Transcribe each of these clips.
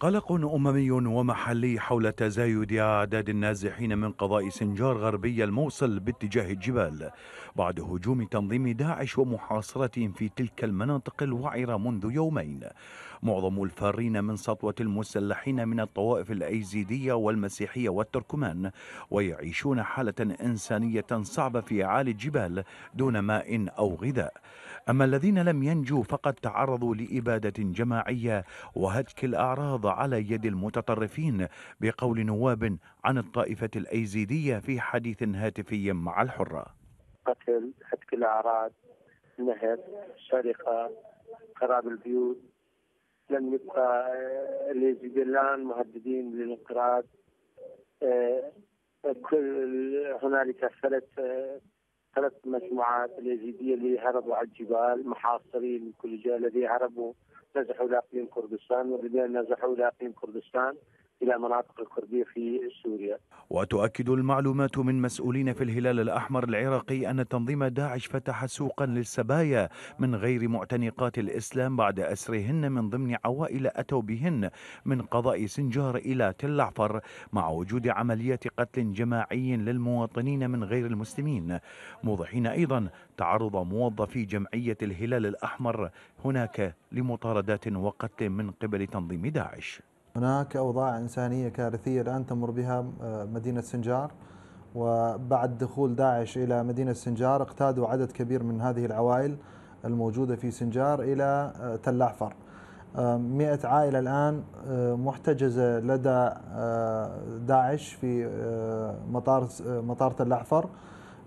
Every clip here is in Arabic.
قلق أممي ومحلي حول تزايد أعداد النازحين من قضاء سنجار غربي الموصل باتجاه الجبال بعد هجوم تنظيم داعش ومحاصرتهم في تلك المناطق الوعرة منذ يومين معظم الفارين من سطوة المسلحين من الطوائف الأيزيدية والمسيحية والتركمان ويعيشون حالة إنسانية صعبة في أعالي الجبال دون ماء أو غذاء أما الذين لم ينجوا فقد تعرضوا لإبادة جماعية وهتك الأعراض على يد المتطرفين بقول نواب عن الطائفة الأيزيدية في حديث هاتفي مع الحرة قتل هتك الأعراض نهب سرقة خراب البيوت لم يبقى آه، اليزيديان مهددين للانقراض آه، كل هنالك ثلاث آه، ثلاث مجموعات اليزيديه اللي هربوا على الجبال محاصرين من كل جهه الذي هربوا نزحوا الى اقليم كردستان والذين نزحوا الى اقليم كردستان إلى المناطق الكردية في سوريا وتؤكد المعلومات من مسؤولين في الهلال الأحمر العراقي أن تنظيم داعش فتح سوقا للسبايا من غير معتنقات الإسلام بعد أسرهن من ضمن عوائل أتوا بهن من قضاء سنجار إلى تل عفر مع وجود عمليات قتل جماعي للمواطنين من غير المسلمين موضحين أيضا تعرض موظفي جمعية الهلال الأحمر هناك لمطاردات وقتل من قبل تنظيم داعش هناك أوضاع إنسانية كارثية الآن تمر بها آه، مدينة سنجار وبعد دخول داعش إلى مدينة سنجار اقتادوا عدد كبير من هذه العوائل الموجودة في سنجار إلى آه، تل أحفر آه، مئة عائلة الآن محتجزة لدى داعش في مطار مطار تل أحفر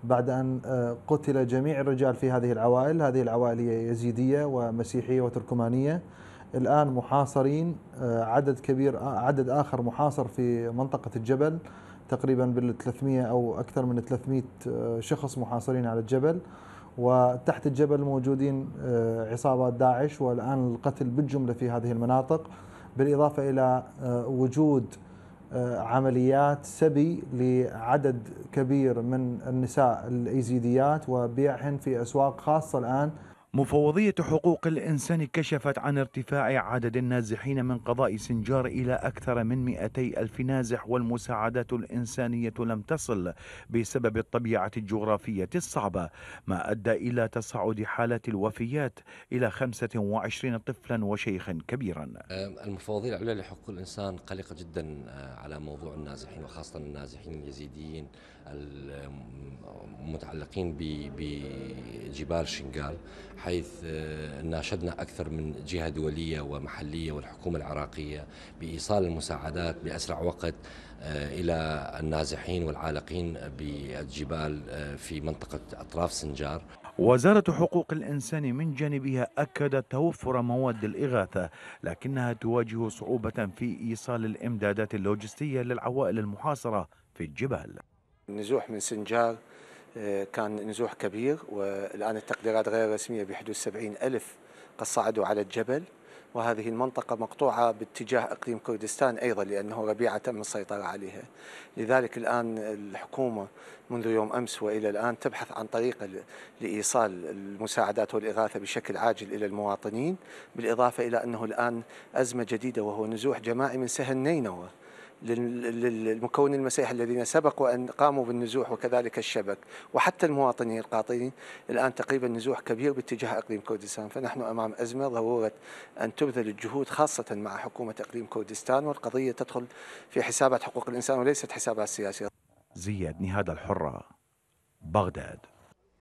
بعد أن قتل جميع الرجال في هذه العوائل هذه العوائل هي يزيدية ومسيحية وتركمانية الآن محاصرين آه، عدد كبير آه، عدد آخر محاصر في منطقة الجبل تقريبا بال 300 أو أكثر من 300 آه، شخص محاصرين على الجبل وتحت الجبل موجودين عصابات داعش والآن القتل بالجملة في هذه المناطق بالإضافة إلى وجود عمليات سبي لعدد كبير من النساء الايزيديات وبيعهن في اسواق خاصه الان مفوضية حقوق الإنسان كشفت عن ارتفاع عدد النازحين من قضاء سنجار إلى أكثر من 200 ألف نازح والمساعدات الإنسانية لم تصل بسبب الطبيعة الجغرافية الصعبة ما أدى إلى تصاعد حالات الوفيات إلى 25 طفلا وشيخا كبيرا المفوضية العليا لحقوق الإنسان قلقة جدا آه، على موضوع النازحين وخاصة النازحين اليزيديين المتعلقين بجبال شنغال حيث آه، ناشدنا أكثر من جهة دولية ومحلية والحكومة العراقية بإيصال المساعدات بأسرع وقت آه، إلى النازحين والعالقين بالجبال آه، في منطقة أطراف سنجار وزارة حقوق الإنسان من جانبها أكدت توفر مواد الإغاثة لكنها تواجه صعوبة في إيصال الإمدادات اللوجستية للعوائل المحاصرة في الجبال النزوح من سنجار كان نزوح كبير والآن التقديرات غير رسمية بحدود 70 ألف قد صعدوا على الجبل وهذه المنطقة مقطوعة باتجاه إقليم كردستان أيضا لأنه ربيعة تم السيطرة عليها لذلك الآن الحكومة منذ يوم أمس وإلى الآن تبحث عن طريقة لإيصال المساعدات والإغاثة بشكل عاجل إلى المواطنين بالإضافة إلى أنه الآن أزمة جديدة وهو نزوح جماعي من سهل نينوى للمكون المسيحي الذين سبقوا أن قاموا بالنزوح وكذلك الشبك وحتى المواطنين القاطنين الآن تقريبا نزوح كبير باتجاه إقليم كردستان فنحن أمام أزمة ضرورة أن تبذل الجهود خاصة مع حكومة إقليم كردستان والقضية تدخل في حسابات حقوق الإنسان وليست حسابات سياسية زياد نهاد الحرة بغداد